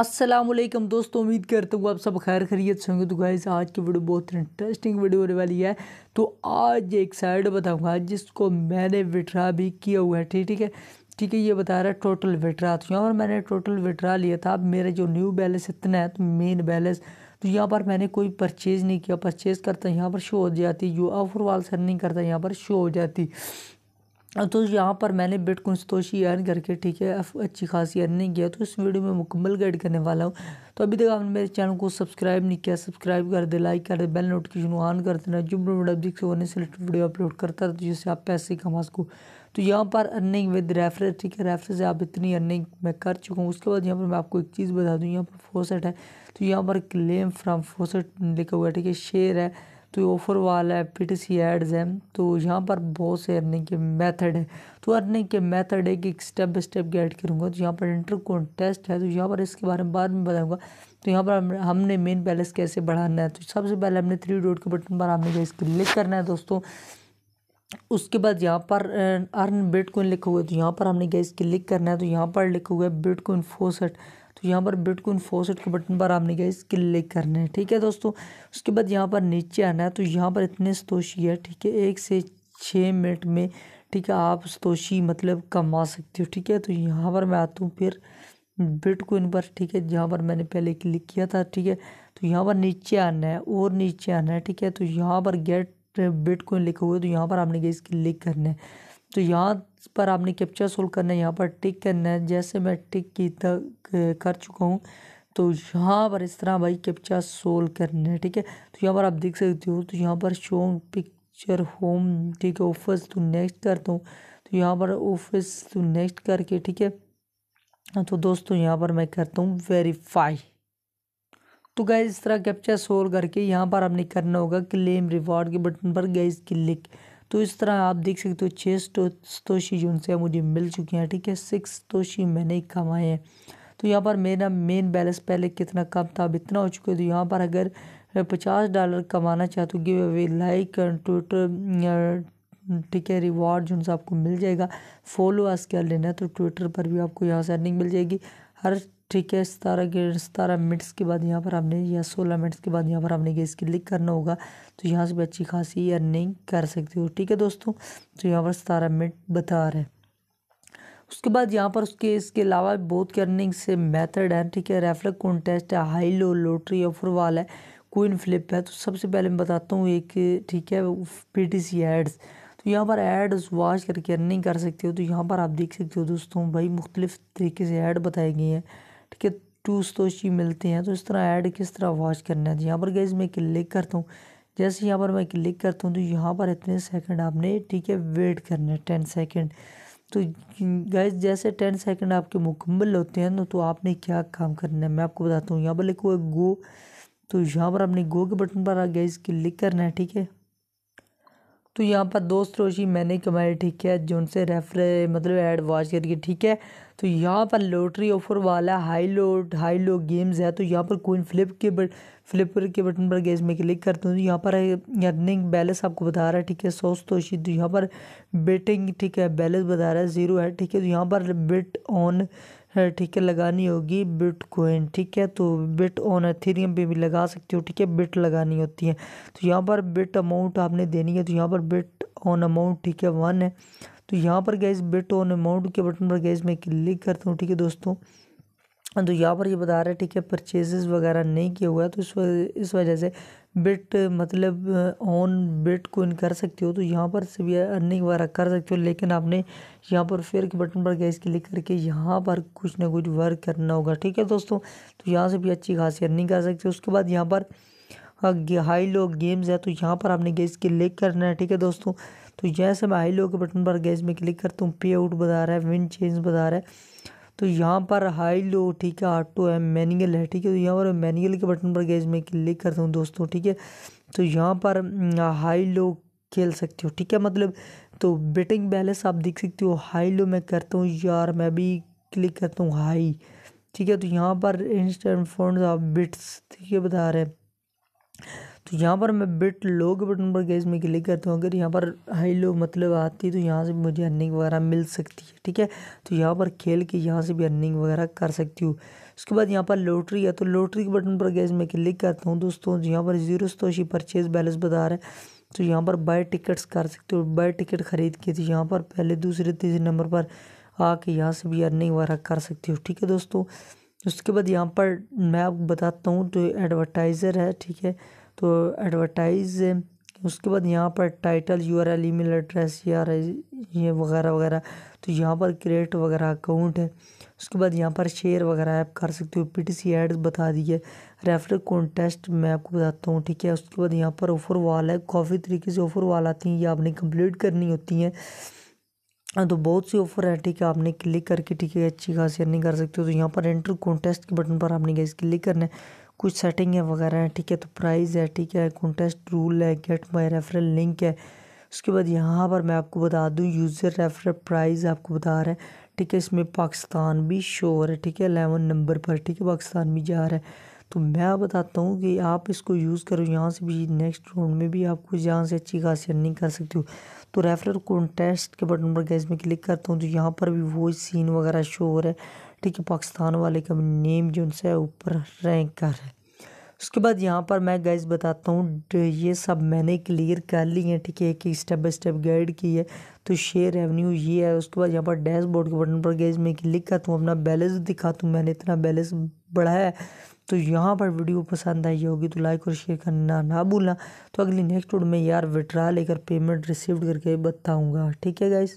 असलम दोस्तों उम्मीद करता हूँ आप सब खैर खरीत से होंगे तो गाइस आज की वीडियो बहुत इंटरेस्टिंग वीडियो होने वाली है तो आज एक साइड बताऊँगा जिसको मैंने विड्रा भी किया हुआ है ठीक ठीक है ठीक है ये बता रहा है टोटल विड्रा तो यहाँ पर मैंने टोटल विड्रा लिया था अब मेरा जो न्यू बैलेंस इतना है तो मेन बैलेंस तो यहाँ पर मैंने कोई परचेज़ नहीं किया परचेज़ करता यहाँ पर शो हो जाती जो ऑफर वाल सर नहीं करता यहाँ पर शो हो जाती तो यहाँ पर मैंने बिट कुंशतोशी अर्न करके ठीक है अच्छी खासी अर्निंग किया तो इस वीडियो में मुकम्मल गाइड करने वाला हूँ तो अभी तक आपने मेरे चैनल को सब्सक्राइब नहीं किया सब्सक्राइब कर दे लाइक कर दे बेल नोटिफिकेशन ऑन कर देना जो म्यूडिक से होने से रिलेटेड वीडियो अपलोड करता है तो जिससे आप पैसे कमा सको तो यहाँ पर अर्निंग विद रेफरेंस ठीक है रेफरेंस से आप इतनी अर्निंग मैं कर चुका हूँ उसके बाद यहाँ पर मैं आपको एक चीज़ बता दूँ यहाँ पर फोसेट है तो यहाँ पर क्लेम फ्राम फोसेट लिखा हुआ है ठीक है शेयर है तो ये ऑफ़र वाला है पी सी एड्स हैं तो यहाँ पर बहुत से अर्निंग के मेथड है तो अर्निंग के मेथड है कि एक स्टेप बाई स्टेप गाइड करूँगा तो यहाँ पर इंटर कॉन्टेस्ट है तो यहाँ पर इसके बारे में बाद में बताऊँगा तो यहाँ पर हमने मेन बैलेंस कैसे बढ़ाना है तो सबसे पहले हमने थ्री डॉट के बटन पर हमने इस क्लिक करना है दोस्तों उसके बाद यहाँ पर अर्न बिटकॉइन लिखा हुआ है तो यहाँ पर हमने गैस क्लिक करना है तो यहाँ पर लिखा हुआ है बिटकॉइन फोसट यहाँ पर बिटकॉइन फोसेट के बटन पर आपने क्या क्लिक करना है ठीक है दोस्तों उसके बाद यहाँ पर नीचे आना है तो यहाँ पर इतने स्तोषी है ठीक है एक से छः मिनट में ठीक है आप स्तोषी मतलब कमा सकते हो ठीक है तो यहाँ पर मैं आता हूँ फिर बिटकॉइन पर ठीक है जहाँ पर मैंने पहले क्लिक किया था ठीक है तो यहाँ पर नीचे आना है और नीचे आना है ठीक है तो यहाँ पर गेट बिटकॉइन लिखा हुआ है तो यहाँ पर आपने गई क्लिक करना है तो यहाँ पर आपने कैप्चर सोल्व करना है यहाँ पर टिक करना है जैसे मैं टिक की तक कर चुका हूँ तो यहाँ पर इस तरह भाई कैप्चर सोल्व करना है ठीक है तो यहाँ पर आप देख सकते हो तो यहाँ पर शो पिक्चर होम ठीक है ऑफिस तो नेक्स्ट करता हूँ तो यहाँ पर ऑफिस तो नेक्स्ट करके ठीक है तो दोस्तों यहाँ पर मैं करता हूँ वेरीफाई तो गैस इस तरह कैप्चर सोल्व करके यहाँ पर आपने करना होगा क्लेम रिवॉर्ड के बटन पर गैस क्लिक तो इस तरह आप देख सकते हो छः स्टो तोशी जो उनसे मुझे मिल चुकी हैं ठीक है सिक्स तोशी मैंने ही कमाए हैं तो यहाँ पर मेरा मेन बैलेंस पहले कितना कम था अब इतना हो चुका है तो यहाँ पर अगर पचास डॉलर कमाना चाहते हो गिव अवे लाइक ट्विटर ठीक है रिवॉर्ड जो आपको मिल जाएगा फॉलो अस कर लेना तो ट्विटर पर भी आपको यहाँ से अर्निंग मिल जाएगी हर ठीक है सतारह के सतारह मिनट्स के बाद यहाँ पर आपने या सोलह मिनट्स के बाद यहाँ पर हमने गेस क्लिक करना होगा तो यहाँ से भी अच्छी खासी अर्निंग कर सकते हो ठीक है दोस्तों तो यहाँ पर सतारह मिनट बता रहे हैं उसके बाद यहाँ पर उसके इसके अलावा बहुत के अर्निंग से मेथड है ठीक है रेफर कॉन्टेस्ट है हाई लो लोटरी ऑफर वाला है कोइन फ्लिप है तो सबसे पहले मैं बताता हूँ एक ठीक है पी टी सी एड्स तो यहाँ पर एड्स वॉच करके अर्निंग कर सकते हो तो यहाँ पर आप देख सकते हो दोस्तों भाई मुख्तलिफ तरीके से ऐड बताए गए हैं ठीक है टू ही तो मिलते हैं तो इस तरह ऐड किस तरह वॉच करना है तो यहाँ पर गैस मैं क्लिक करता हूँ जैसे यहाँ पर मैं क्लिक करता हूँ तो यहाँ पर इतने सेकंड आपने ठीक है वेट करना है टेन सेकंड तो गैस जैसे टेन सेकंड आपके मुकम्मल होते हैं ना तो आपने क्या काम करना है मैं आपको बताता हूँ यहाँ पर लिखो गो तो यहाँ पर आपने गो के बटन पर गैस क्लिक करना है ठीक है तो यहाँ पर दोस्त रोशी मैंने कमाई ठीक है जो उनसे रेफर मतलब ऐड वॉच करके ठीक है तो यहाँ पर लॉटरी ऑफर वाला हाई लोट हाई लो गेम्स है तो यहाँ पर कोई फ्लिप के बट फ्लिपर के बटन पर गेस में क्लिक करता हूँ तो यहाँ पर अर्निंग बैलेंस आपको बता रहा है ठीक है सोच तो यहाँ पर बेटिंग ठीक है बैलेंस बता रहा है ज़ीरो है ठीक है तो यहाँ पर बिट ऑन ठीक है लगानी होगी बिट कोइन ठीक है तो बिट ऑन एथेरियम पे भी लगा सकते हो ठीक है बिट लगानी होती है तो यहाँ पर बिट अमाउंट आपने देनी है तो यहाँ पर बिट ऑन अमाउंट ठीक है वन है तो यहाँ पर गैस बिट ऑन अमाउंट के बटन पर गैस मैं क्लिक करता हूँ ठीक है दोस्तों तो यहाँ पर ये बता रहा है ठीक है परचेजेस वगैरह नहीं किया हुआ है तो इस इस वजह से बिट मतलब ऑन बिट को इन कर सकते हो तो यहाँ पर से भी अर्निंग वगैरह कर सकते हो लेकिन आपने यहाँ पर फिर के बटन पर गैस क्लिक करके यहाँ पर कुछ ना कुछ वर्क करना होगा ठीक है दोस्तों तो यहाँ से भी अच्छी खासी अर्निंग कर सकते हो उसके बाद यहाँ पर हाई लो गेम्स है तो यहाँ पर आपने गैस क्लिक करना है ठीक है दोस्तों तो जैसे मैं हाई लो के बटन पर गैस में क्लिक करता हूँ पे आउट बता रहा है विन चेंज बता रहा है तो यहाँ पर हाई लो ठीक है ऑटो है मैनुअल है ठीक है तो यहाँ पर मैनुअल के बटन पर गए मैं क्लिक करता हूँ दोस्तों ठीक है तो यहाँ पर हम्म, हाई लो खेल सकते हो ठीक है मतलब तो बेटिंग बैलेंस आप देख सकते हो हाई लो मैं करता हूँ यार मैं भी क्लिक करता हूँ हाई ठीक है तो यहाँ पर इंस्टेंट फंड आप बिट्स ठीक है बता रहे हैं तो यहाँ पर मैं बिट लो के बटन पर गैस में क्लिक करता हूँ अगर यहाँ पर हाई लो मतलब आती है तो यहाँ से मुझे अर्निंग वगैरह मिल सकती है ठीक है तो यहाँ पर खेल के यहाँ से भी अर्निंग वगैरह कर सकती हूँ उसके बाद यहाँ पर लॉटरी है तो लोटरी के बटन पर गैस में क्लिक करता हूँ दोस्तों यहाँ पर जीरो सतोशी परचेज बैलेंस बता रहा है तो यहाँ पर बाय टिकट्स कर सकते हो बाय टिकट ख़रीद के तो यहाँ पर पहले दूसरे तीसरे नंबर पर आके यहाँ से भी अर्निंग वगैरह कर सकती हो ठीक है दोस्तों उसके बाद यहाँ पर मैं आपको बताता हूँ तो एडवर्टाइज़र है ठीक है तो एडवर्टाइज़ उसके बाद यहाँ पर title U R L mail address या ये वगैरह वगैरह तो यहाँ पर क्रिएट वगैरह अकाउंट है उसके बाद यहाँ पर शेयर वगैरह आप कर सकते हो पीटीसी एड्स बता दिए रेफर कॉन्टेस्ट मैं आपको बताता हूँ ठीक है उसके बाद यहाँ पर ऑफ़र वाल है काफ़ी तरीके से ऑफ़र वाल आती हैं ये आपने कंप्लीट करनी होती हैं हाँ, तो बहुत सी ऑफर है ठीक है आपने क्लिक करके ठीक है अच्छी खासी अर्निंग कर सकते हो तो यहाँ पर एंटर कॉन्टेस्ट के बटन पर आपने गैस क्लिक करना है कुछ सेटिंग है वगैरह हैं ठीक है तो प्राइस है ठीक है कॉन्टेस्ट रूल है गेट माई रेफरल लिंक है उसके बाद यहाँ पर मैं आपको बता दूँ यूज़र रेफरल प्राइस आपको बता रहा है ठीक है इसमें पाकिस्तान भी शो हो रहा है ठीक है अलेवन नंबर पर ठीक है पाकिस्तान भी जा रहा है तो मैं बताता हूँ कि आप इसको यूज़ करो यहाँ से भी नेक्स्ट राउंड में भी आपको यहाँ से अच्छी खासी अर्निंग कर सकते हो तो रेफरल कॉन्टेस्ट के बटन पर गैस में क्लिक करता हूँ तो यहाँ पर भी वो सीन वगैरह शो हो रहा है ठीक है पाकिस्तान वाले का नेम जो उनसे ऊपर रैंक कर रहा है उसके बाद यहाँ पर मैं गाइज बताता हूँ ये सब मैंने क्लियर कर ली है ठीक है कि स्टेप बाई स्टेप गाइड की है तो शेयर रेवन्यू ये है उसके बाद यहाँ पर डैशबोर्ड के बटन पर गैस मैं क्लिक करता हूँ अपना बैलेंस दिखाता हूँ मैंने इतना बैलेंस बढ़ाया है तो यहाँ पर वीडियो पसंद आई होगी तो लाइक और शेयर करना ना भूलना तो अगली नेक्स्ट वीडियो में यार विड्रा लेकर पेमेंट रिसीव करके बताऊँगा ठीक है गाइज